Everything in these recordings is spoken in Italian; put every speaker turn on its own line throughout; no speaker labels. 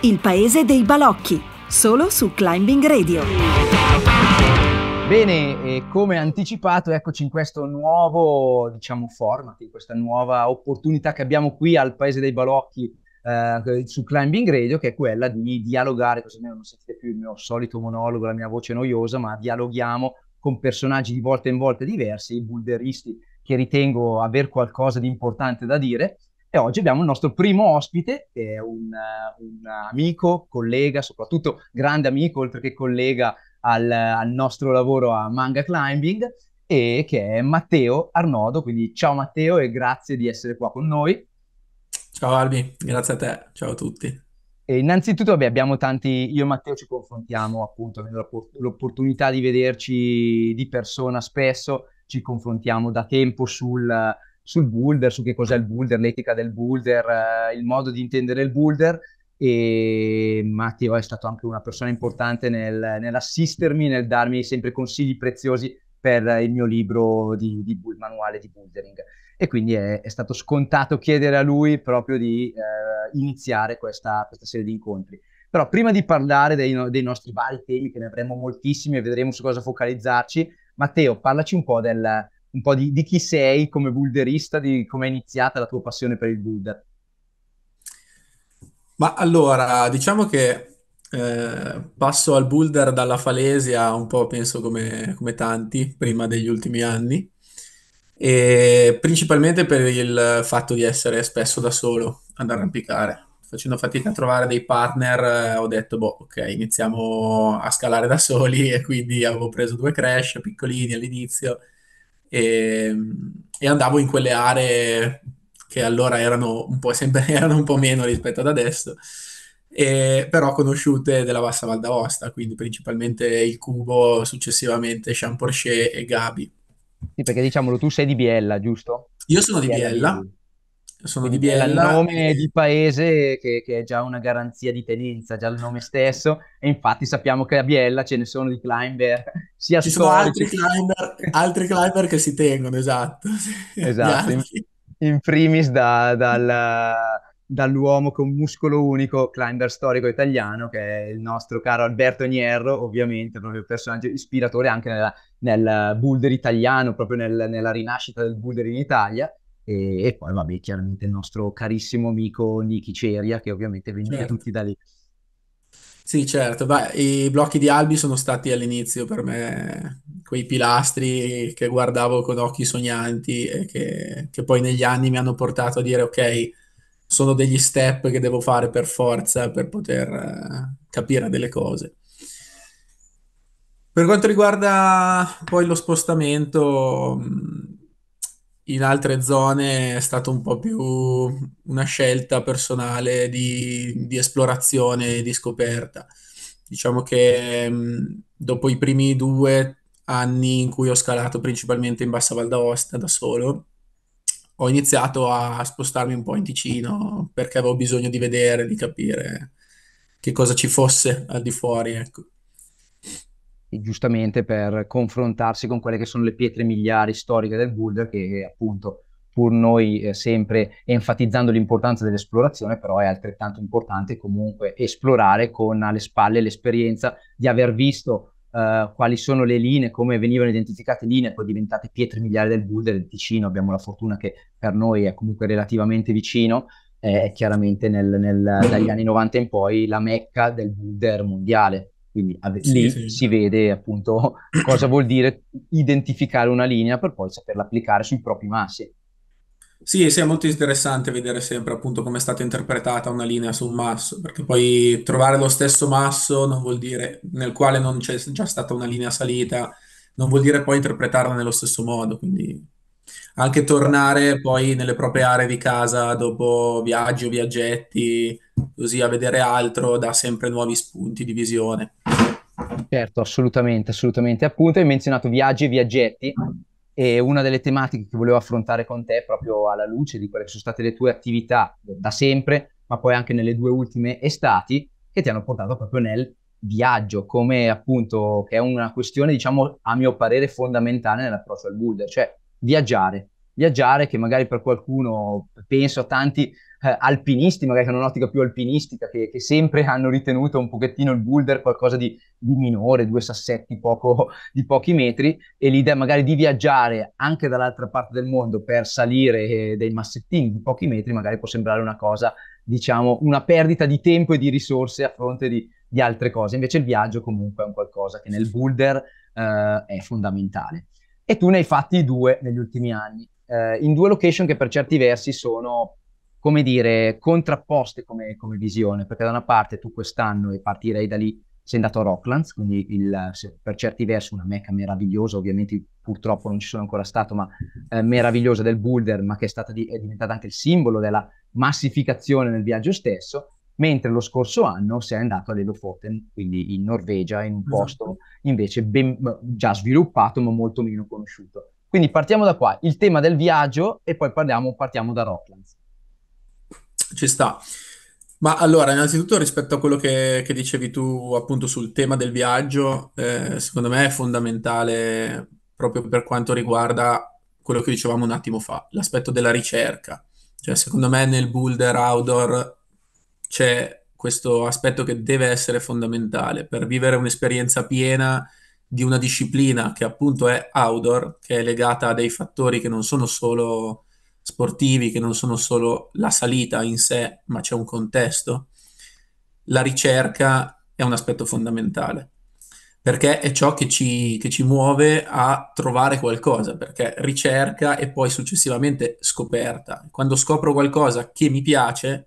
Il paese dei balocchi, solo su Climbing Radio. Bene, e come anticipato, eccoci in questo nuovo, diciamo, format, in questa nuova opportunità che abbiamo qui al paese dei balocchi eh, su Climbing Radio, che è quella di dialogare, così non sentite più il mio solito monologo, la mia voce noiosa, ma dialoghiamo con personaggi di volta in volta diversi, i bulderisti che ritengo aver qualcosa di importante da dire, e oggi abbiamo il nostro primo ospite, che è un, un amico, collega, soprattutto grande amico, oltre che collega al, al, nostro lavoro a Manga Climbing, e che è Matteo Arnodo. Quindi ciao Matteo e grazie di essere qua con noi. Ciao Albi, grazie a te, ciao a tutti. E innanzitutto vabbè, abbiamo tanti, io e Matteo ci confrontiamo appunto, avendo l'opportunità di vederci di persona spesso, ci confrontiamo da tempo sul sul boulder, su che cos'è il boulder, l'etica del boulder, eh, il modo di intendere il boulder e Matteo oh, è stato anche una persona importante nel, nell'assistermi, nel darmi sempre consigli preziosi per il mio libro di, di bull, manuale di bouldering e quindi è, è, stato scontato chiedere a lui proprio di eh, iniziare questa, questa, serie di incontri. Però prima di parlare dei, dei, nostri vari temi, che ne avremo moltissimi e vedremo su cosa focalizzarci, Matteo, parlaci un po' del, un po' di, di chi
sei come bulderista, di come è iniziata la tua passione per il bulder. Ma allora, diciamo che eh, passo al boulder dalla falesia un po' penso come, come tanti prima degli ultimi anni e principalmente per il fatto di essere spesso da solo ad arrampicare facendo fatica a trovare dei partner eh, ho detto boh ok iniziamo a scalare da soli e quindi avevo preso due crash piccolini all'inizio e, ehm, e andavo in quelle aree che allora erano un po', sempre, erano un po meno rispetto ad adesso, e, però conosciute della Bassa Val d'Aosta, quindi principalmente il Cubo, successivamente Champorcher e Gabi.
Sì, perché diciamolo, tu sei di Biella, giusto? Io sono di Biella, Biella sono Quindi di Biella. Il nome di paese che, che, è già una garanzia di tenenza, già il nome stesso. E infatti sappiamo che a Biella ce ne sono di climber. Sia Ci sono altri
climber, altri climber che si tengono, esatto.
Esatto, in, in, primis da, dal, dall'uomo con muscolo unico, climber storico italiano, che è il nostro caro Alberto Nierro, ovviamente proprio personaggio ispiratore anche nella, nel boulder italiano, proprio nel, nella rinascita del boulder in Italia e, e, poi vabbè chiaramente il nostro carissimo amico Niki Ceria
che ovviamente veniva certo. tutti da lì. Sì, certo, Beh, i blocchi di Albi sono stati all'inizio per me quei pilastri che guardavo con occhi sognanti e che, che poi negli anni mi hanno portato a dire ok, sono degli step che devo fare per forza per poter eh, capire delle cose. Per quanto riguarda poi lo spostamento, in altre zone è stata un po' più una scelta personale di, di esplorazione e di scoperta. Diciamo che mm, dopo i primi due anni in cui ho scalato principalmente in Bassa Val d'Aosta da solo, ho iniziato a spostarmi un po' in Ticino perché avevo bisogno di vedere, di capire che cosa ci fosse al di fuori, ecco
giustamente per confrontarsi con quelle che sono le pietre miliari storiche del Boulder che appunto pur noi eh, sempre enfatizzando l'importanza dell'esplorazione, però è altrettanto importante comunque esplorare con alle spalle l'esperienza di aver visto eh, quali sono le linee, come venivano identificate linee, poi diventate pietre miliari del Boulder del Ticino, abbiamo la fortuna che per noi è comunque relativamente vicino, eh, chiaramente nel, nel, dagli anni 90 in poi la mecca del Boulder mondiale. Quindi ave- sì, lì sì. si vede appunto cosa vuol dire identificare una linea per poi saperla applicare sui propri
massi. Sì, sì, è molto interessante vedere sempre appunto come è stata interpretata una linea su un masso, perché poi trovare lo stesso masso non vuol dire nel quale non c'è già stata una linea salita, non vuol dire poi interpretarla nello stesso modo, quindi anche tornare poi nelle proprie aree di casa dopo viaggi o viaggetti, così a vedere altro dà sempre nuovi spunti di visione.
Certo, assolutamente, assolutamente. Appunto hai menzionato viaggi e viaggetti e una delle tematiche che volevo affrontare con te proprio alla luce di quelle che sono state le tue attività da sempre, ma poi anche nelle due ultime estati, che ti hanno portato proprio nel viaggio, come appunto, che è una questione, diciamo, a mio parere fondamentale nell'approccio al boulder, cioè viaggiare. Viaggiare che magari per qualcuno, penso a tanti, eh, alpinisti, magari con un'ottica più alpinistica, che, che, sempre hanno ritenuto un pochettino il boulder qualcosa di, di minore, due sassetti poco, di pochi metri, e l'idea magari di viaggiare anche dall'altra parte del mondo per salire eh, dei massettini di pochi metri, magari può sembrare una cosa, diciamo, una perdita di tempo e di risorse a fronte di, di altre cose. Invece il viaggio comunque è un qualcosa che nel boulder eh, è fondamentale. E tu ne hai fatti due negli ultimi anni, eh, in due location che per certi versi sono come dire, contrapposte come, come, visione, perché da una parte tu quest'anno e partirei da lì sei andato a Rocklands, quindi il, per certi versi una mecca meravigliosa, ovviamente purtroppo non ci sono ancora stato, ma eh, meravigliosa del boulder, ma che è, stata di, è diventata anche il simbolo della massificazione nel viaggio stesso, mentre lo scorso anno sei andato a Elofoten, quindi in Norvegia, in un esatto. posto invece ben, già sviluppato ma molto meno conosciuto. Quindi partiamo da qua, il tema del
viaggio e poi parliamo, partiamo da Rocklands. Ci sta. Ma allora, innanzitutto rispetto a quello che, che dicevi tu appunto sul tema del viaggio, eh, secondo me è fondamentale proprio per quanto riguarda quello che dicevamo un attimo fa, l'aspetto della ricerca. Cioè, secondo me nel boulder outdoor c'è questo aspetto che deve essere fondamentale per vivere un'esperienza piena di una disciplina che appunto è outdoor, che è legata a dei fattori che non sono solo sportivi che non sono solo la salita in sé, ma c'è un contesto, la ricerca è un aspetto fondamentale perché è ciò che ci, che ci, muove a trovare qualcosa, perché ricerca e poi successivamente scoperta. Quando scopro qualcosa che mi piace,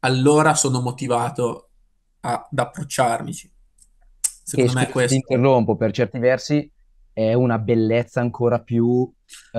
allora sono motivato a, ad approcciarmici. Secondo e, me questo. Ti
interrompo per certi versi è una bellezza ancora più eh,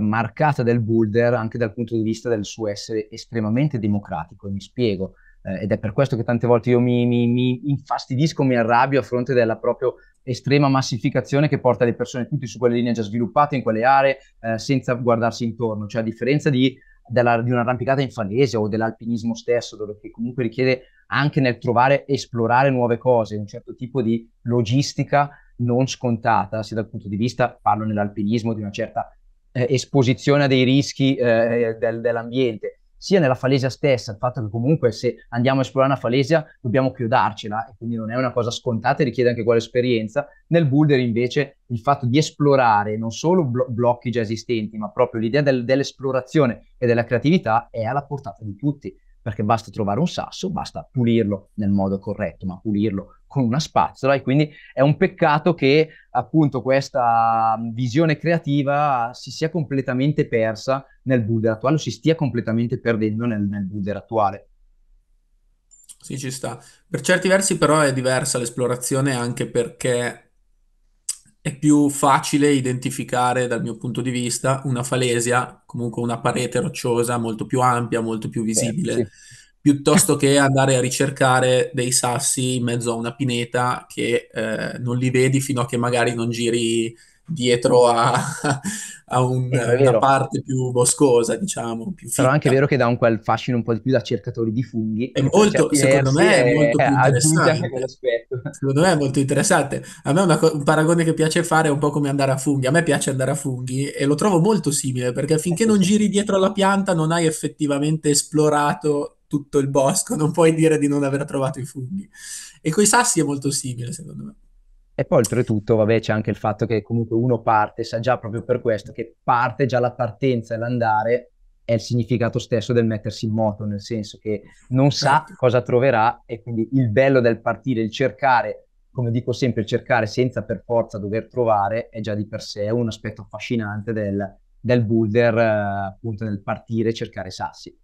marcata del Boulder anche dal punto di vista del suo essere estremamente democratico, e mi spiego. Eh, ed è per questo che tante volte io mi, mi, mi, infastidisco, mi arrabbio a fronte della proprio estrema massificazione che porta le persone tutte su quelle linee già sviluppate, in quelle aree, eh, senza guardarsi intorno. Cioè, a differenza di, della, di un'arrampicata in falese o dell'alpinismo stesso, dove che comunque richiede anche nel trovare, esplorare nuove cose, un certo tipo di logistica non scontata, sia dal punto di vista, parlo nell'alpinismo, di una certa eh, esposizione a dei rischi eh, eh, del, dell'ambiente, sia nella falesia stessa, il fatto che comunque se andiamo a esplorare una falesia dobbiamo chiodarcela e quindi non è una cosa scontata e richiede anche quell'esperienza. Nel boulder invece il fatto di esplorare non solo blo- blocchi già esistenti, ma proprio l'idea del, dell'esplorazione e della creatività è alla portata di tutti perché basta trovare un sasso, basta pulirlo nel modo corretto, ma pulirlo con una spazzola e quindi è un peccato che appunto questa mm, visione creativa si sia completamente persa nel boulder attuale o si stia completamente perdendo nel, nel Buddha attuale.
Sì, ci sta. Per certi versi però è diversa l'esplorazione anche perché è più facile identificare dal mio punto di vista una falesia, comunque una parete rocciosa molto più ampia, molto più eh, visibile, eh, sì. piuttosto che andare a ricercare dei sassi in mezzo a una pineta che eh, non li vedi fino a che magari non giri dietro a, a un, una parte più boscosa, diciamo. Più
Però è anche vero che dà un quel fascino un po' di più da cercatori di funghi.
È molto, secondo me, è molto più interessante. Secondo me è molto interessante. A me co- un paragone che piace fare è un po' come andare a funghi. A me piace andare a funghi e lo trovo molto simile perché finché non giri dietro alla pianta non hai effettivamente esplorato tutto il bosco, non puoi dire di non aver trovato i funghi. E coi sassi è molto simile, secondo me. E
poi oltretutto, vabbè, c'è anche il fatto che comunque uno parte, sa già proprio per questo, che parte già la partenza e l'andare è il significato stesso del mettersi in moto, nel senso che non sa certo. cosa troverà e quindi il bello del partire, il cercare, come dico sempre, il cercare senza per forza dover trovare è già di per sé un aspetto affascinante del, del boulder, eh, appunto nel partire cercare sassi.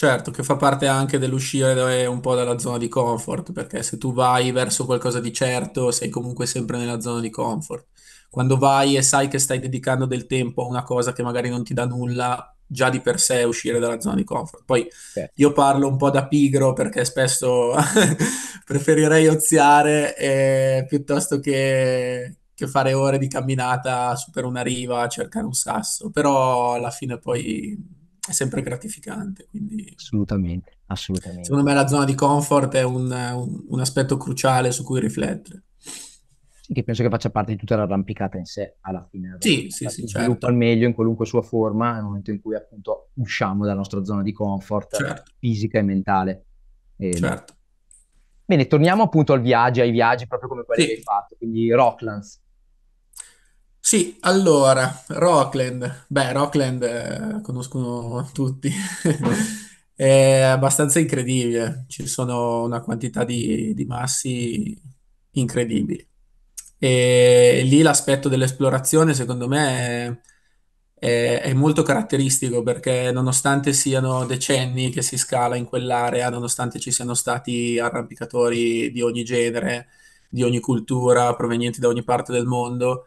Certo, che fa parte anche dell'uscire eh, un po' dalla zona di comfort, perché se tu vai verso qualcosa di certo, sei comunque sempre nella zona di comfort. Quando vai e sai che stai dedicando del tempo a una cosa che magari non ti dà nulla, già di per sé uscire dalla zona di comfort. Poi certo. io parlo un po' da pigro perché spesso preferirei oziare eh, piuttosto che, che fare ore di camminata su per una riva a cercare un sasso, però alla fine poi è sempre gratificante. Quindi...
Assolutamente, assolutamente. Secondo
me la zona di comfort è un, un, un aspetto cruciale su cui riflettere.
Sì, che penso che faccia parte di tutta l'arrampicata in sé alla fine. Sì, sì, sì. Sviluppa certo. al meglio in qualunque sua forma nel momento in cui appunto usciamo dalla nostra zona di comfort certo. fisica e mentale. E... Ehm, certo. Bene, torniamo appunto al viaggio, ai viaggi proprio come quelli sì. che hai fatto, quindi
Rocklands. Sì, allora, Rockland. Beh, Rockland eh, conoscono tutti. È abbastanza incredibile. Ci sono una quantità di, di massi incredibili. E lì l'aspetto dell'esplorazione, secondo me, è, è- è molto caratteristico perché nonostante siano decenni che si scala in quell'area, nonostante ci siano stati arrampicatori di ogni genere, di ogni cultura, provenienti da ogni parte del mondo,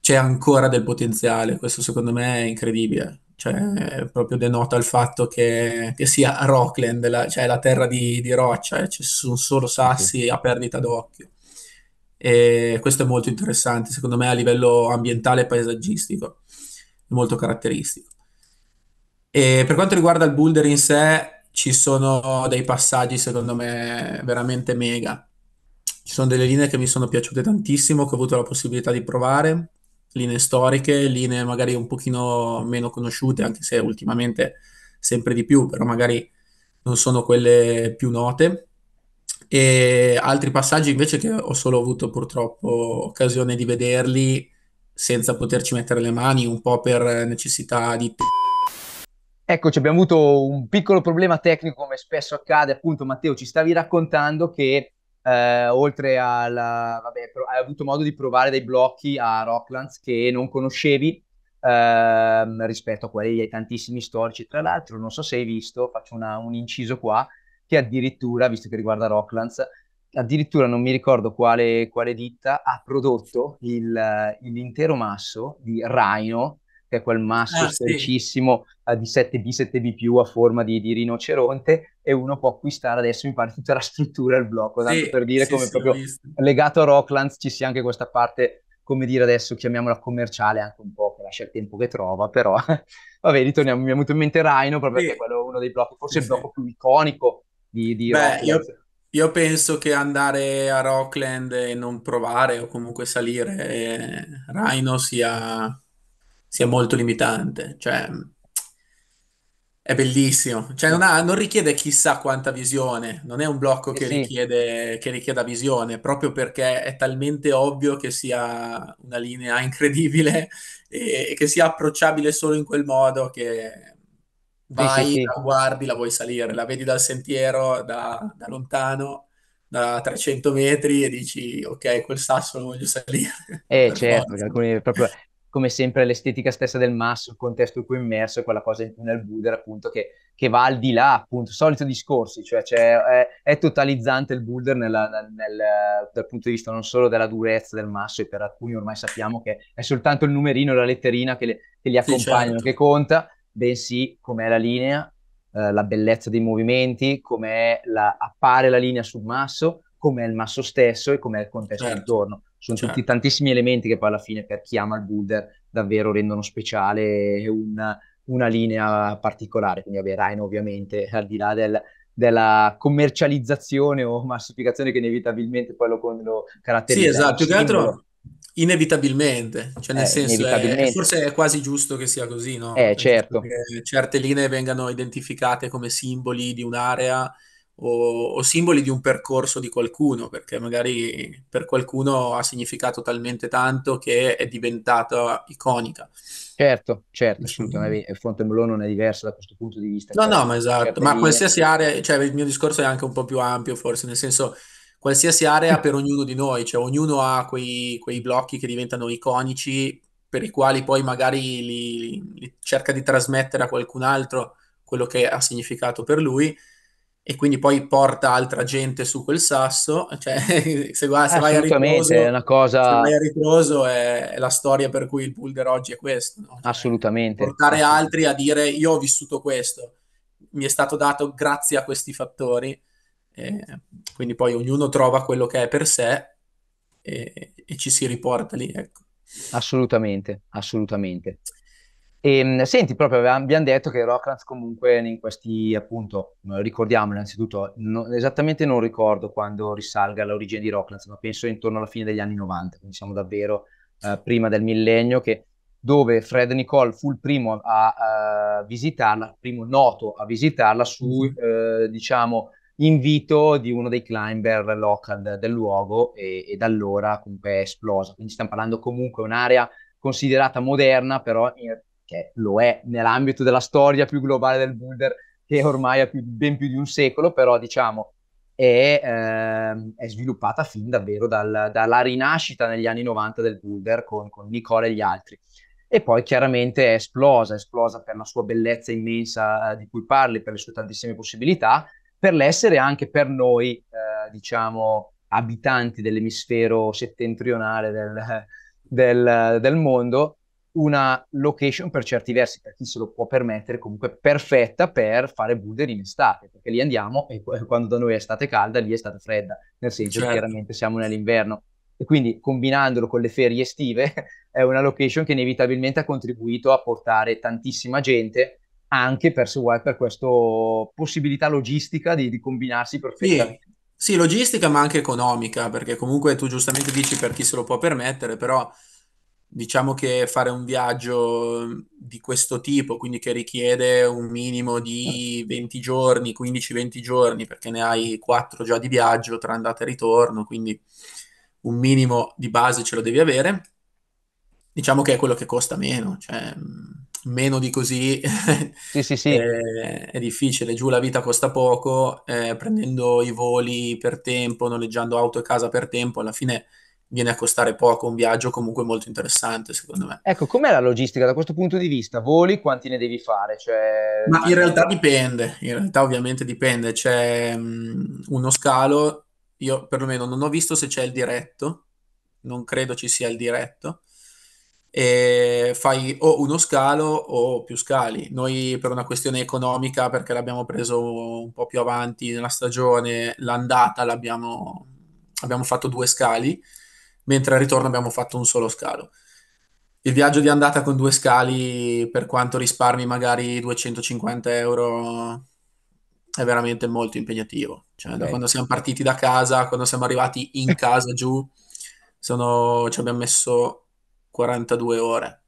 c'è ancora del potenziale, questo secondo me è incredibile. Cioè, proprio denota il fatto che, che sia Rockland, la, cioè la terra di, di roccia, eh, ci cioè, sono solo sassi a perdita d'occhio. E questo è molto interessante, secondo me, a livello ambientale e paesaggistico, è molto caratteristico. E per quanto riguarda il boulder in sé, ci sono dei passaggi, secondo me, veramente mega. Ci sono delle linee che mi sono piaciute tantissimo, che ho avuto la possibilità di provare, linee storiche, linee magari un pochino meno conosciute, anche se ultimamente sempre di più, però magari non sono quelle più note. E altri passaggi invece che ho solo avuto purtroppo occasione di vederli senza poterci mettere le mani, un po' per necessità di...
Eccoci, abbiamo avuto un piccolo problema tecnico come
spesso accade, appunto
Matteo ci stavi raccontando che eh, oltre al... Vabbè, pro- hai avuto modo di provare dei blocchi a Rocklands che non conoscevi, ehm, rispetto a quelli ai tantissimi storici. Tra l'altro, non so se hai visto, faccio una, un inciso qua, che addirittura, visto che riguarda Rocklands, addirittura non mi ricordo quale, quale ditta ha prodotto il, eh, l'intero masso di Rhino che è quel masso ah, storicissimo sì. Eh, di 7B, 7B+, a forma di, di, rinoceronte, e uno può acquistare adesso, mi pare, tutta la struttura del blocco, tanto sì, per dire sì, come proprio legato a Rocklands ci sia anche questa parte, come dire adesso, chiamiamola commerciale anche un po', che lascia il tempo che trova, però,
vabbè, ritorniamo, mi è venuto in
mente Rhino, proprio perché
quello è uno dei blocchi, forse il blocco più iconico di, di Beh, io, io, penso che andare a Rockland e non provare o comunque salire eh, Rhino sia sia molto limitante. Cioè, è bellissimo. Cioè, non, ha, non, richiede chissà quanta visione, non è un blocco che, sì. richiede, che richieda visione, proprio perché è talmente ovvio che sia una linea incredibile e, e che sia approcciabile solo in quel modo che vai, sì, sì, la guardi, la vuoi salire, la vedi dal sentiero, da, da lontano da 300 metri e dici ok quel sasso lo voglio salire
eh certo alcuni proprio come sempre l'estetica stessa del masso, il contesto in cui è immerso, quella cosa in più nel Buddha, appunto, che, che, va al di là, appunto, solito discorsi, cioè, cioè è, è, totalizzante il Buddha nel, nel, dal punto di vista non solo della durezza del masso, e per alcuni ormai sappiamo che è soltanto il numerino, la letterina che, le, che li accompagnano, sì, certo. che conta, bensì com'è la linea, eh, la bellezza dei movimenti, come appare la linea sul masso, com'è il masso stesso e com'è il contesto certo. intorno sono certo. tutti tantissimi elementi che poi alla fine per chi ama il boulder davvero rendono speciale un, una linea particolare. Quindi vabbè, Rhino ovviamente al di là del, della commercializzazione o massificazione che inevitabilmente poi lo, lo caratterizza. Sì, esatto, più che altro
inevitabilmente, cioè nel eh, senso è, eh, è forse è quasi giusto che sia così, no? Eh, certo. Che certe linee vengano identificate come simboli di un'area o, o simboli di un percorso di qualcuno, perché magari per qualcuno ha significato talmente tanto che è diventata iconica.
Certo, certo, assolutamente. Fontainebleau non è diverso da questo punto di vista. No, no, certo, ma esatto, ma linee. qualsiasi
area, cioè il mio discorso è anche un po' più ampio forse, nel senso qualsiasi area per ognuno di noi, cioè ognuno ha quei, quei blocchi che diventano iconici per i quali poi magari li, li cerca di trasmettere a qualcun altro quello che ha significato per lui e quindi poi porta altra gente su quel sasso, cioè se, vai, se vai a ritroso, è una
cosa... se a
ritroso è, è, la storia per cui il boulder oggi è questo. No?
Cioè, assolutamente. Portare
assolutamente. altri a dire io ho vissuto questo, mi è stato dato grazie a questi fattori, e, quindi poi ognuno trova quello che è per sé e, e ci si riporta lì. Ecco.
Assolutamente, assolutamente. E, ehm, senti, proprio abbiamo detto che Rocklands comunque in questi, appunto, eh, ricordiamo innanzitutto, no, esattamente non ricordo quando risalga l'origine di Rocklands, ma penso intorno alla fine degli anni 90, quindi siamo davvero eh, prima del millennio, che, dove Fred Nicole fu il primo a, a, visitarla, il primo noto a visitarla su, mm-hmm. eh, diciamo, invito di uno dei climber local del luogo e, e da allora comunque è esplosa. Quindi stiamo parlando comunque di un'area considerata moderna, però in perché lo è nell'ambito della storia più globale del boulder, che ormai ha più, ben più di un secolo, però diciamo è, eh, è sviluppata fin davvero dal, dalla rinascita negli anni 90 del boulder con, con Nicole e gli altri. E poi chiaramente è esplosa, esplosa per la sua bellezza immensa eh, di cui parli, per le sue tantissime possibilità, per l'essere anche per noi, eh, diciamo, abitanti dell'emisfero settentrionale del, del, del mondo, una location per certi versi, per chi se lo può permettere, comunque perfetta per fare boulder in estate, perché lì andiamo e eh, quando da noi è estate calda, lì è estate fredda, nel senso certo. che chiaramente siamo nell'inverno. E quindi combinandolo con le ferie estive è una location che inevitabilmente ha contribuito a portare tantissima gente anche per, se vuoi, per questa possibilità logistica di, di combinarsi
perfettamente. Sì. Sì, logistica ma anche economica, perché comunque tu giustamente dici per chi se lo può permettere, però diciamo che fare un viaggio di questo tipo, quindi che richiede un minimo di 20 giorni, 15-20 giorni, perché ne hai 4 già di viaggio tra andata e ritorno, quindi un minimo di base ce lo devi avere, diciamo che è quello che costa meno, cioè mm, meno di così sì, sì, sì. È, è, difficile, giù la vita costa poco, eh, prendendo i voli per tempo, noleggiando auto e casa per tempo, alla fine viene a costare poco, un viaggio comunque molto interessante secondo me. Ecco, com'è la logistica da questo punto di vista? Voli, quanti ne devi fare? Cioè... Ma in realtà dipende, in realtà ovviamente dipende, c'è um, uno scalo, io perlomeno non ho visto se c'è il diretto, non credo ci sia il diretto, e fai o uno scalo o più scali. Noi per una questione economica, perché l'abbiamo preso un po' più avanti nella stagione, l'andata l'abbiamo abbiamo fatto due scali mentre al ritorno abbiamo fatto un solo scalo. Il viaggio di andata con due scali, per quanto risparmi magari 250 euro, è veramente molto impegnativo. Cioè, da quando siamo partiti da casa, quando siamo arrivati in casa giù, sono, ci abbiamo messo 42 ore.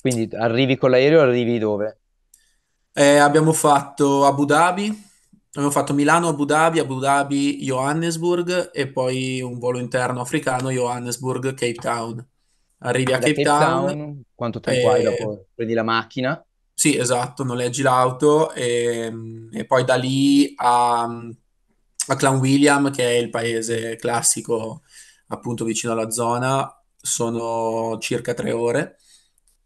Quindi arrivi con l'aereo, arrivi dove? Eh, abbiamo fatto Abu Dhabi, Abbiamo fatto Milano, Abu Dhabi, Abu Dhabi, Johannesburg e poi un volo interno africano, Johannesburg, Cape Town. Arrivi a da Cape, Cape Town, Quanto tempo e... dopo? Prendi la macchina? Sì, esatto, noleggi l'auto e, e poi da lì a, a Clan William, che è il paese classico appunto vicino alla zona, sono circa tre ore.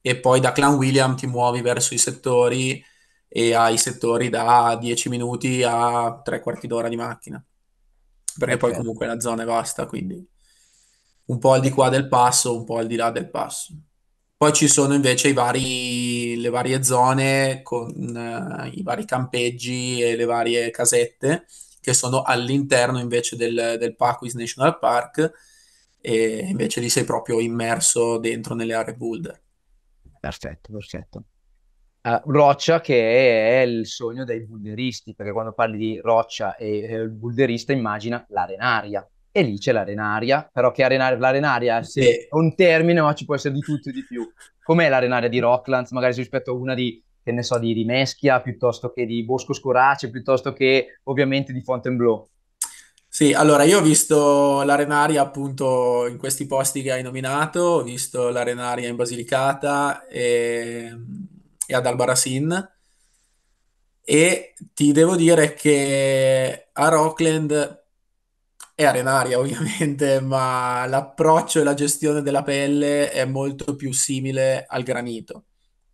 E poi da Clan William ti muovi verso i settori e hai settori da 10 minuti a tre quarti d'ora di macchina, perché okay. poi comunque la zona è vasta, quindi un po' al di qua del passo, un po' al di là del passo. Poi ci sono invece vari, le varie zone con uh, i vari campeggi e le varie casette che sono all'interno invece del, del Paquis National Park e invece lì sei proprio immerso dentro nelle aree boulder.
Perfetto, perfetto uh, Roccia che è il sogno dei bulderisti, perché quando parli di Roccia e, e il bulderista immagina l'arenaria. E lì c'è l'arenaria, però che arenaria, l'arenaria sì, è un termine, ma ci può essere di tutto e di più. Com'è l'arenaria di Rocklands, magari rispetto a una di che ne so, di Rimeschia, piuttosto che di Bosco Scorace, piuttosto che ovviamente di Fontainebleau.
Sì, allora io ho visto l'arenaria appunto in questi posti che hai nominato, ho visto l'arenaria in Basilicata e ehm, e ad Albarracin e ti devo dire che a Rockland è arenaria ovviamente, ma l'approccio e la gestione della pelle è molto più simile al granito,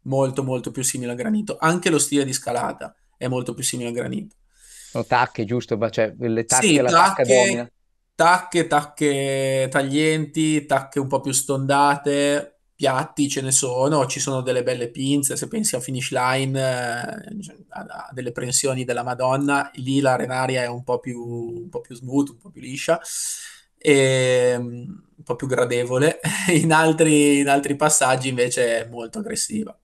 molto molto più simile al granito, anche lo stile di scalata è molto più simile al granito. No, tacche, giusto? Cioè, le tacche, sì, la tacche, tacca domina. Tacche, tacche taglienti, tacche un po' più stondate, piatti ce ne sono, ci sono delle belle pinze, se pensi a Finish Line, eh, a, delle prensioni della Madonna, lì l'arenaria è un po' più, un po' più smooth, un po' più liscia, e, ehm, un po' più gradevole, in altri, in altri passaggi invece è molto aggressiva,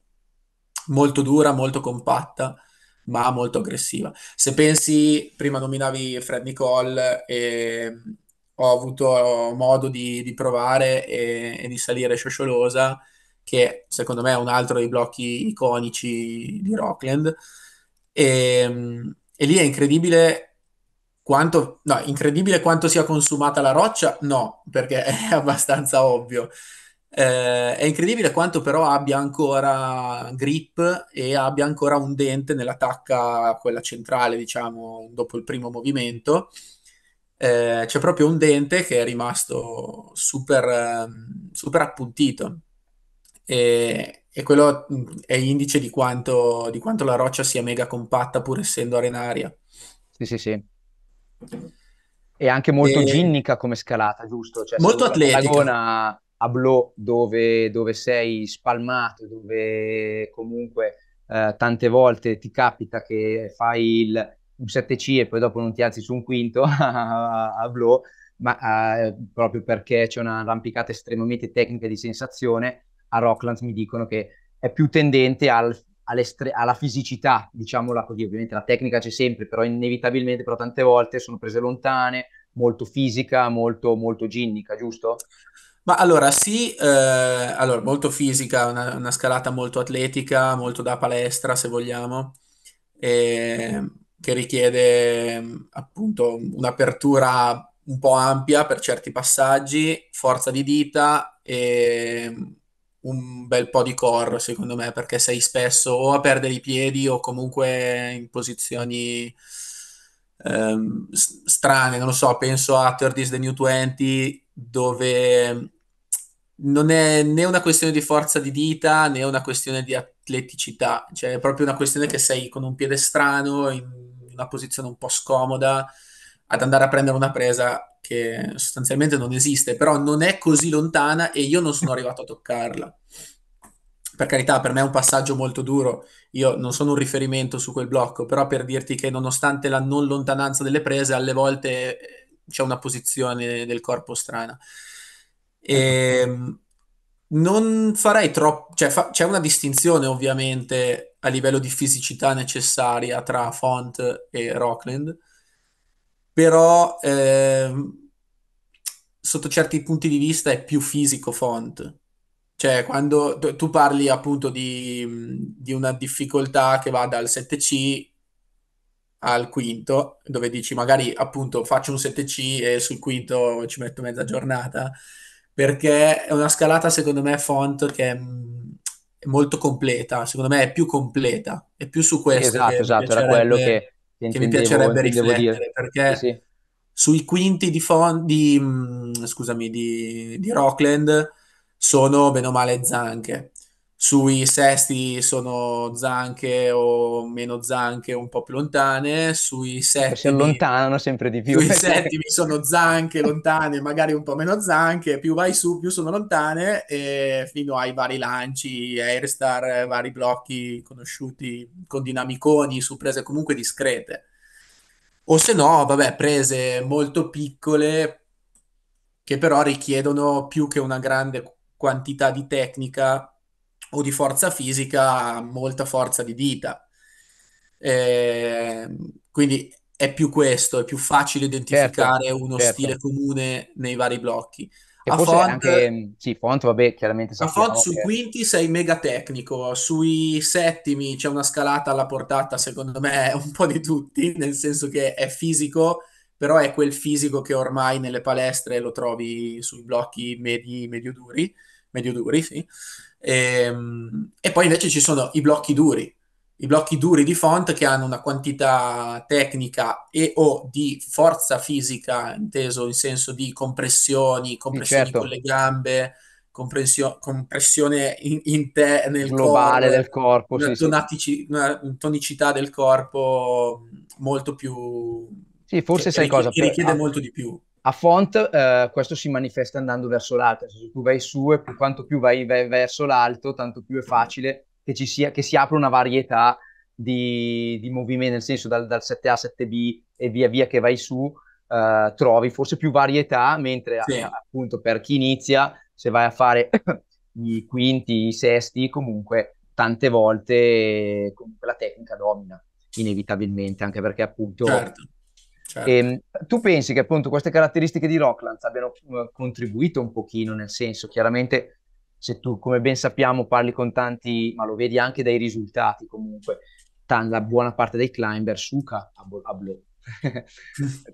molto dura, molto compatta, ma molto aggressiva. Se pensi, prima nominavi Fred Nicole e ho avuto modo di, di provare e, e, di salire Sciosciolosa, che secondo me è un altro dei blocchi iconici di Rockland. E, ehm, e lì è incredibile quanto, no, incredibile quanto sia consumata la roccia? No, perché è abbastanza ovvio. Eh, è incredibile quanto però abbia ancora grip e abbia ancora un dente nell'attacca quella centrale, diciamo, dopo il primo movimento eh, c'è proprio un dente che è rimasto super, ehm, super appuntito e, e, quello è indice di quanto, di quanto, la roccia sia mega compatta pur essendo arenaria.
Sì, sì, sì. E anche molto e... ginnica come scalata, giusto? Cioè, molto atletica.
Lagona
a Blow dove, dove sei spalmato, dove comunque eh, tante volte ti capita che fai il un 7C e poi dopo non ti alzi su un quinto a, a Vlo, ma eh, proprio perché c'è una rampicata estremamente tecnica di sensazione, a Rockland mi dicono che è più tendente al, alla fisicità, diciamola così, ovviamente la tecnica c'è sempre, però inevitabilmente, però tante volte sono
prese lontane, molto fisica, molto, molto ginnica, giusto? Ma allora sì, eh, allora, molto fisica, una, una, scalata molto atletica, molto da palestra se vogliamo. E ehm, che richiede appunto un'apertura un po' ampia per certi passaggi, forza di dita e un bel po' di core, secondo me, perché sei spesso o a perdere i piedi o comunque in posizioni ehm, strane, non lo so, penso a 30 the New 20 dove non è né una questione di forza di dita né una questione di atleticità, cioè è proprio una questione che sei con un piede strano, in una posizione un po' scomoda, ad andare a prendere una presa che sostanzialmente non esiste, però non è così lontana e io non sono arrivato a toccarla. Per carità, per me è un passaggio molto duro, io non sono un riferimento su quel blocco, però per dirti che nonostante la non lontananza delle prese, alle volte c'è una posizione del corpo strana. E, ecco. ehm, non farei troppo, cioè fa- c'è una distinzione ovviamente a livello di fisicità necessaria tra Font e Rockland, però eh, sotto certi punti di vista è più fisico Font. Cioè, quando tu parli appunto di, di una difficoltà che va dal 7C al quinto, dove dici magari appunto faccio un 7C e sul quinto ci metto mezza giornata perché è una scalata secondo me font che mm, è, molto completa, secondo me è più completa, è più su questo esatto, che, esatto, era quello che, che mi piacerebbe riflettere, perché sì, sì. sui quinti di, font, di, mm, scusami, di, di Rockland sono bene o male zanche, sui sesti sono zanche o meno zanche un po' più lontane, sui settimi... Si allontanano sempre di più. Sui settimi sono zanche lontane, magari un po' meno zanche, più vai su più sono lontane, fino ai vari lanci, Airstar, vari blocchi conosciuti con dinamiconi su prese comunque discrete. O se no, vabbè, prese molto piccole che però richiedono più che una grande quantità di tecnica o di forza fisica, molta forza di dita. Eh, quindi è più questo, è più facile certo, identificare certo, uno certo. stile comune nei vari blocchi. E a forse font, anche,
sì, font, vabbè, chiaramente A font sui che...
quinti sei mega tecnico, sui settimi c'è una scalata alla portata, secondo me, un po' di tutti, nel senso che è fisico, però è quel fisico che ormai nelle palestre lo trovi sui blocchi medi, medio duri, medio duri, sì. E, ehm, e poi invece ci sono i blocchi duri, i blocchi duri di font che hanno una quantità tecnica e o di forza fisica, inteso in senso di compressioni, compressioni certo. con le gambe, compressio- compressione in, in te, nel globale corpo, del corpo, una, sì, tonatici- una tonicità del corpo molto più...
Sì, forse cioè, sai cosa? Che richiede per... molto di più. A font eh, questo si manifesta andando verso l'alto, se tu vai su e più, quanto più vai, vai, verso l'alto, tanto più è facile che, ci sia, che si apra una varietà di, di movimenti, nel senso dal, dal, 7A, 7B e via via che vai su, eh, trovi forse più varietà, mentre sì. Eh, appunto per chi inizia, se vai a fare i quinti, i sesti, comunque tante volte comunque la tecnica domina inevitabilmente, anche perché appunto certo. Certo. E, ehm, tu pensi che appunto queste caratteristiche di Rocklands abbiano contribuito un pochino, nel senso chiaramente se tu come ben sappiamo parli con tanti, ma lo vedi anche dai risultati comunque, tan- la buona parte dei climber suca a, bo- a blow.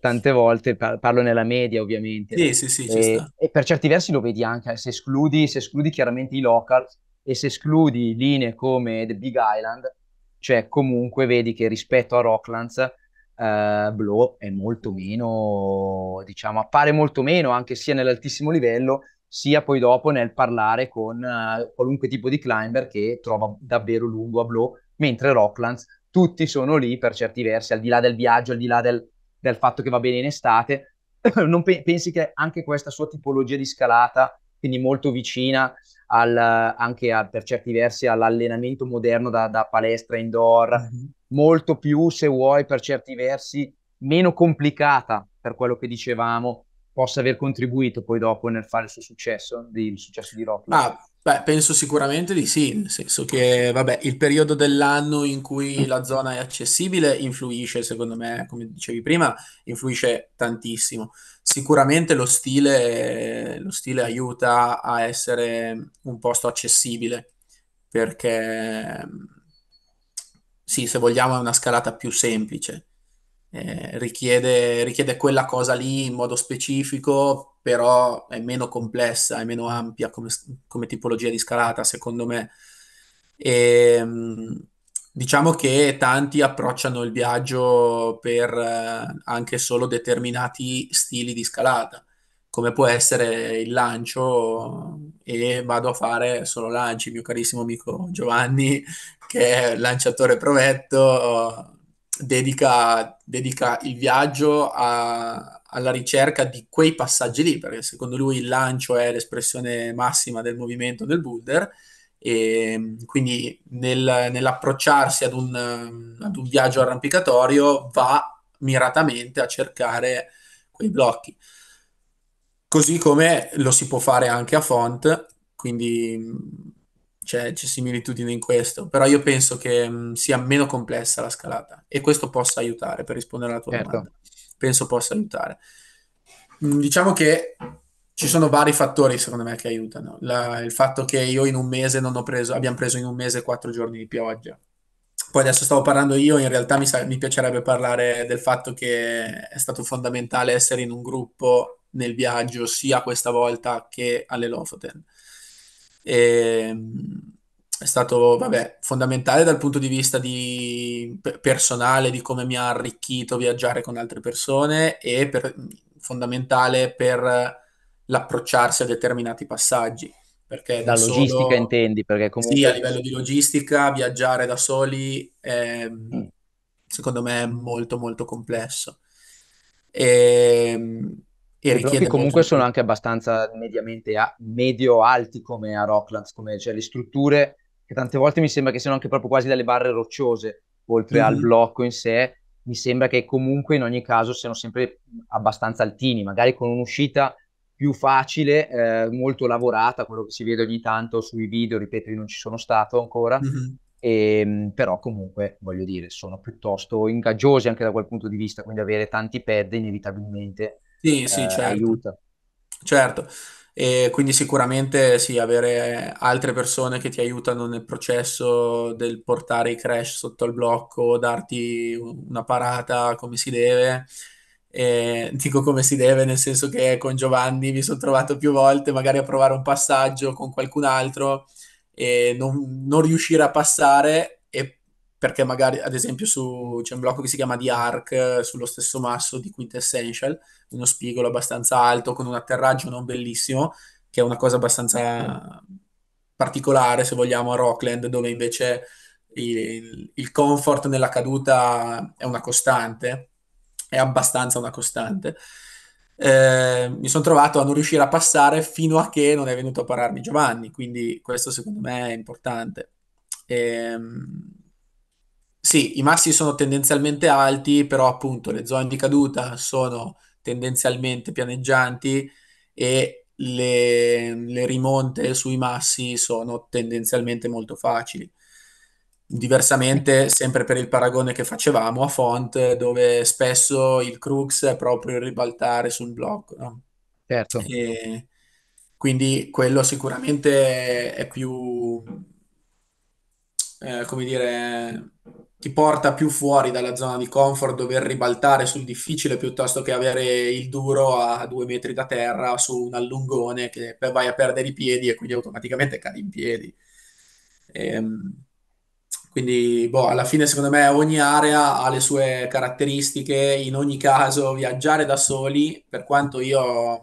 Tante volte par- parlo nella media ovviamente. Sì, sì, sì, e, eh, e, per certi versi lo vedi anche, se escludi, se escludi chiaramente i local e se escludi linee come The Big Island, cioè comunque vedi che rispetto a Rocklands eh, Blow è molto meno, diciamo, appare molto meno anche sia nell'altissimo livello, sia poi dopo nel parlare con eh, qualunque tipo di climber che trova davvero lungo a Blo, mentre Rocklands tutti sono lì per certi versi, al di là del viaggio, al di là del, del fatto che va bene in estate. non pe- pensi che anche questa sua tipologia di scalata, quindi molto vicina al, anche a, per certi versi all'allenamento moderno da, da palestra indoor, mm-hmm. molto più, se vuoi, per certi versi meno complicata
per quello che dicevamo, possa aver contribuito poi dopo nel fare il suo successo,
il successo
di Rock. Ma Beh, penso sicuramente di sì, nel senso che, vabbè, il periodo dell'anno in cui la zona è accessibile influisce, secondo me, come dicevi prima, influisce tantissimo. Sicuramente lo stile, lo stile aiuta a essere un posto accessibile, perché sì, se vogliamo è una scalata più semplice, eh, richiede, richiede quella cosa lì in modo specifico, però è meno complessa, è meno ampia come, come tipologia di scalata, secondo me. E, ehm, diciamo che tanti approcciano il viaggio per eh, anche solo determinati stili di scalata, come può essere il lancio, e vado a fare solo lanci. Il mio carissimo amico Giovanni, che è lanciatore provetto, dedica, dedica il viaggio a, alla ricerca di quei passaggi lì, perché secondo lui il lancio è l'espressione massima del movimento del boulder e ehm, quindi nel, nell'approcciarsi ad un, ad un, viaggio arrampicatorio va miratamente a cercare quei blocchi. Così come lo si può fare anche a font, quindi c'è, c'è similitudine in questo, però io penso che mh, mm, sia meno complessa la scalata e questo possa aiutare per rispondere alla tua certo. domanda. Penso possa aiutare. Mh, mm, diciamo che ci sono vari fattori secondo me che aiutano. La, il fatto che io in un mese non ho preso, abbiamo preso in un mese quattro giorni di pioggia. Poi adesso stavo parlando io, in realtà mi, sa, mi piacerebbe parlare del fatto che è stato fondamentale essere in un gruppo nel viaggio sia questa volta che alle Lofoten Ehm, è stato vabbè, fondamentale dal punto di vista di, personale, di come mi ha arricchito viaggiare con altre persone e per, fondamentale per l'approcciarsi a determinati passaggi. Perché da, da logistica solo, intendi? Perché Sì, a livello di logistica, viaggiare da soli è, ehm, mm. secondo me è molto molto complesso.
E, ehm, e I blocchi comunque sono anche abbastanza mediamente a, medio-alti come a Rocklands, come cioè le strutture che tante volte mi sembra che siano anche proprio quasi delle barre rocciose, oltre mm al blocco in sé, mi sembra che comunque in ogni caso siano sempre abbastanza altini, magari con un'uscita più facile, eh, molto lavorata, quello che si vede ogni tanto sui video, ripeto, io non ci sono stato ancora, mm-hmm. Ehm, e, però comunque voglio dire, sono piuttosto ingaggiosi anche da quel punto di vista, quindi avere tanti pad inevitabilmente
sì, sì, eh, certo. aiuta. Certo. E quindi sicuramente sì, avere altre persone che ti aiutano nel processo del portare i crash sotto il blocco, darti una parata come si deve. E dico come si deve, nel senso che con Giovanni mi sono trovato più volte magari a provare un passaggio con qualcun altro e non, non riuscire a passare perché magari ad esempio su, c'è un blocco che si chiama The Arc eh, sullo stesso masso di Quintessential, uno spigolo abbastanza alto con un atterraggio non bellissimo, che è una cosa abbastanza particolare se vogliamo a Rockland, dove invece il, il comfort nella caduta è una costante, è abbastanza una costante. Eh, mi sono trovato a non riuscire a passare fino a che non è venuto a pararmi Giovanni, quindi questo secondo me è importante. Ehm sì, i massi sono tendenzialmente alti, però appunto le zone di caduta sono tendenzialmente pianeggianti e le, le rimonte sui massi sono tendenzialmente molto facili. Diversamente, sempre per il paragone che facevamo a Font, dove spesso il crux è proprio il ribaltare sul blocco, no? Certo. E quindi quello sicuramente è più eh, come dire, ti porta più fuori dalla zona di comfort, dover ribaltare sul difficile piuttosto che avere il duro a due metri da terra su un allungone che vai a perdere i piedi e quindi automaticamente cadi in piedi. E, ehm, quindi, boh, alla fine, secondo me, ogni area ha le sue caratteristiche. In ogni caso, viaggiare da soli, per quanto io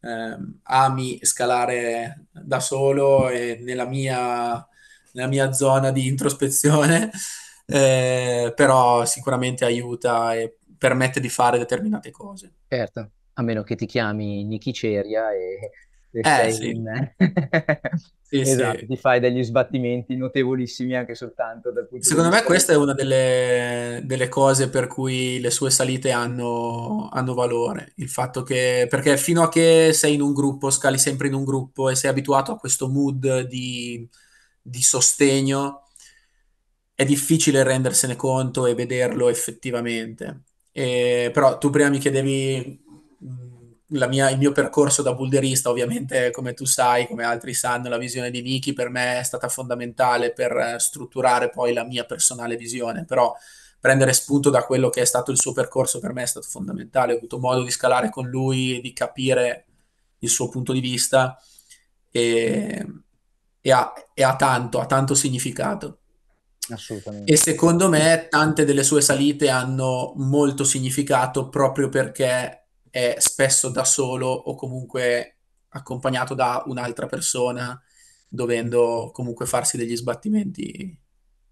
ehm, ami scalare da solo e nella mia nella mia zona di introspezione, eh, però sicuramente aiuta e permette di fare determinate cose.
Certo, a meno che ti chiami Niki Ceria e, e eh, sì. In... esatto, sì.
ti fai degli sbattimenti notevolissimi anche soltanto dal punto Secondo di Secondo me questa è una delle, delle, cose per cui le sue salite hanno, hanno, valore, il fatto che, perché fino a che sei in un gruppo, scali sempre in un gruppo e sei abituato a questo mood di di sostegno, è difficile rendersene conto e vederlo effettivamente. E, però tu prima mi chiedevi mm, mia, il mio percorso da bulderista, ovviamente come tu sai, come altri sanno, la visione di Miki per me è stata fondamentale per eh, strutturare poi la mia personale visione, però prendere spunto da quello che è stato il suo percorso per me è stato fondamentale, ho avuto modo di scalare con lui, e di capire il suo punto di vista e e ha, e ha tanto, ha tanto significato. Assolutamente. E secondo me tante delle sue salite hanno molto significato proprio perché è spesso da solo o comunque accompagnato da un'altra persona, dovendo comunque farsi degli sbattimenti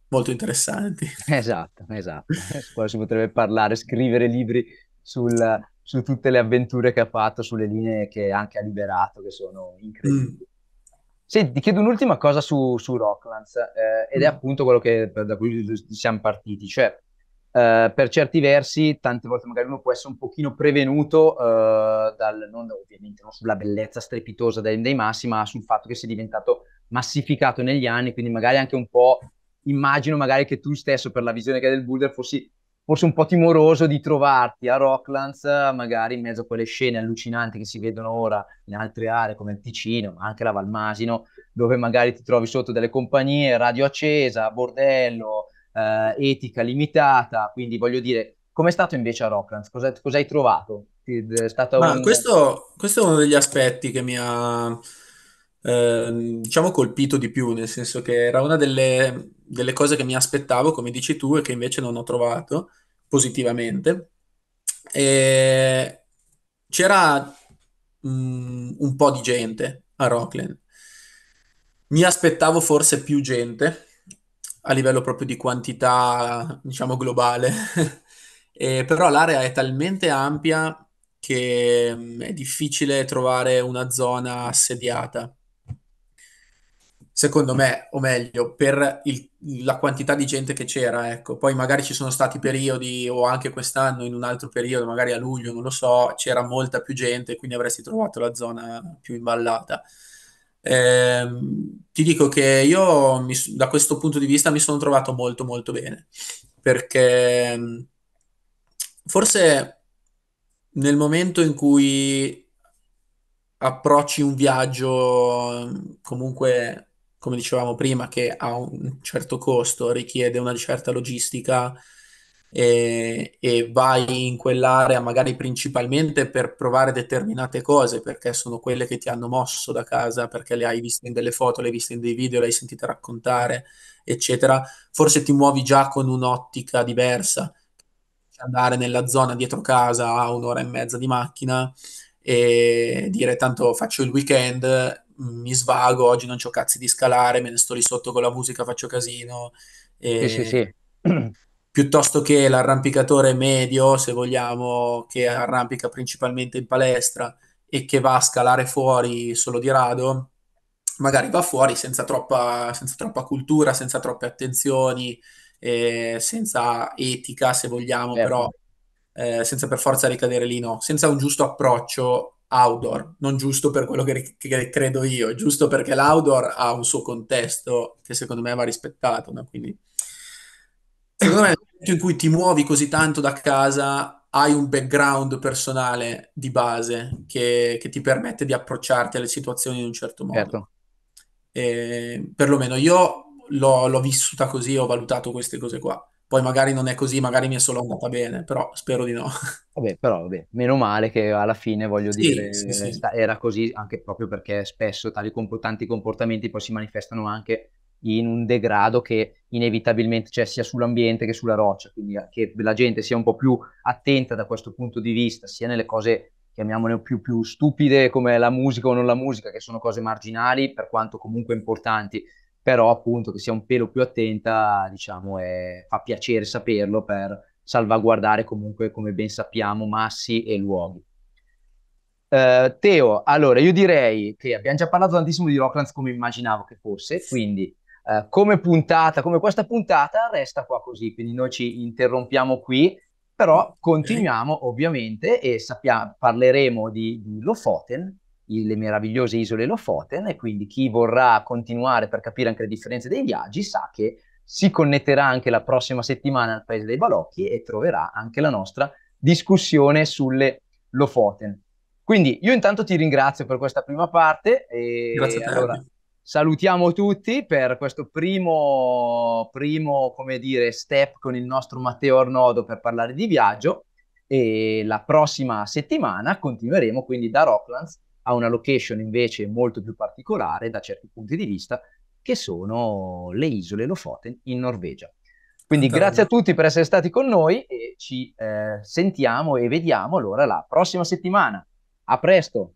molto interessanti.
Esatto, esatto. Poi si potrebbe parlare, scrivere libri sul, su tutte le avventure che ha fatto, sulle linee che anche ha liberato, che sono incredibili. Mm. Senti, ti chiedo un'ultima cosa su, su Rocklands, eh, ed è mm. appunto quello che, da cui siamo partiti, cioè Uh, per certi versi, tante volte magari uno può essere un pochino prevenuto uh, dal, non ovviamente non sulla bellezza strepitosa dei, dei, massi, ma sul fatto che sia diventato massificato negli anni, quindi magari anche un po' immagino magari che tu stesso per la visione che hai del boulder fossi forse un po' timoroso di trovarti a Rocklands, magari in mezzo a quelle scene allucinanti che si vedono ora in altre aree come il Ticino, ma anche la Valmasino, dove magari ti trovi sotto delle compagnie, radio accesa, bordello, eh, etica limitata. Quindi voglio dire, com'è stato invece a Rocklands? Cosa, cosa hai trovato? È stato un... questo,
questo è uno degli aspetti che mi ha... Eh, diciamo colpito di più, nel senso che era una delle, delle cose che mi aspettavo, come dici tu, e che invece non ho trovato positivamente. E c'era mh, mm, un po' di gente a Rockland. Mi aspettavo forse più gente a livello proprio di quantità, diciamo, globale. eh, però l'area è talmente ampia che mh, mm, è difficile trovare una zona assediata secondo me, o meglio, per il, la quantità di gente che c'era, ecco. Poi magari ci sono stati periodi, o anche quest'anno, in un altro periodo, magari a luglio, non lo so, c'era molta più gente, quindi avresti trovato la zona più imballata. Eh, ti dico che io mi, da questo punto di vista mi sono trovato molto molto bene perché mm, forse nel momento in cui approcci un viaggio mm, comunque come dicevamo prima, che ha un certo costo, richiede una certa logistica e, e, vai in quell'area magari principalmente per provare determinate cose, perché sono quelle che ti hanno mosso da casa, perché le hai viste in delle foto, le hai viste in dei video, le hai sentite raccontare, eccetera, forse ti muovi già con un'ottica diversa. Andare nella zona dietro casa a un'ora e mezza di macchina e dire tanto faccio il weekend, Mm, mi svago, oggi non c'ho cazzi di scalare, me ne sto lì sotto con la musica, faccio casino. E... Sì, sì, sì. Piuttosto che l'arrampicatore medio, se vogliamo, che arrampica principalmente in palestra e che va a scalare fuori solo di rado, magari va fuori senza troppa, senza troppa cultura, senza troppe attenzioni, eh, senza etica, se vogliamo, certo. però eh, senza per forza ricadere lì, no, senza un giusto approccio outdoor, non giusto per quello che, che credo io, giusto perché l'outdoor ha un suo contesto che secondo me va rispettato, no? Quindi secondo me nel momento in cui ti muovi così tanto da casa hai un background personale di base che, che ti permette di approcciarti alle situazioni in un certo modo. Certo. E, perlomeno io l'ho, l'ho vissuta così, ho valutato queste cose qua. Poi magari non è così, magari mi è solo andata bene, però spero di no.
Vabbè, però vabbè, meno male che alla fine, voglio sì, dire, sì, sì. era così anche proprio perché spesso tali comportanti comportamenti poi si manifestano anche in un degrado che inevitabilmente c'è cioè, sia sull'ambiente che sulla roccia, quindi eh, che la gente sia un po' più attenta da questo punto di vista, sia nelle cose chiamiamole più, più stupide come la musica o non la musica, che sono cose marginali per quanto comunque importanti, però appunto che sia un pelo più attenta, diciamo, è, fa piacere saperlo per salvaguardare comunque, come ben sappiamo, massi e luoghi. Uh, Teo, allora io direi che abbiamo già parlato tantissimo di Rocklands come immaginavo che fosse, quindi uh, come puntata, come questa puntata, resta qua così, quindi noi ci interrompiamo qui, però continuiamo ovviamente e sappia- parleremo di, di Lofoten le meravigliose isole Lofoten e quindi chi vorrà continuare per capire anche le differenze dei viaggi sa che si connetterà anche la prossima settimana al Paese dei Balocchi e troverà anche la nostra discussione sulle Lofoten. Quindi io intanto ti ringrazio per questa prima parte e Grazie a te. Allora, salutiamo tutti per questo primo, primo, come dire, step con il nostro Matteo Arnodo per parlare di viaggio e la prossima settimana continueremo quindi da Rocklands ha una location invece molto più particolare da certi punti di vista, che sono le isole Lofoten in Norvegia. Quindi Fantastica. grazie a tutti per essere stati con noi e ci eh, sentiamo e vediamo allora la prossima settimana. A presto!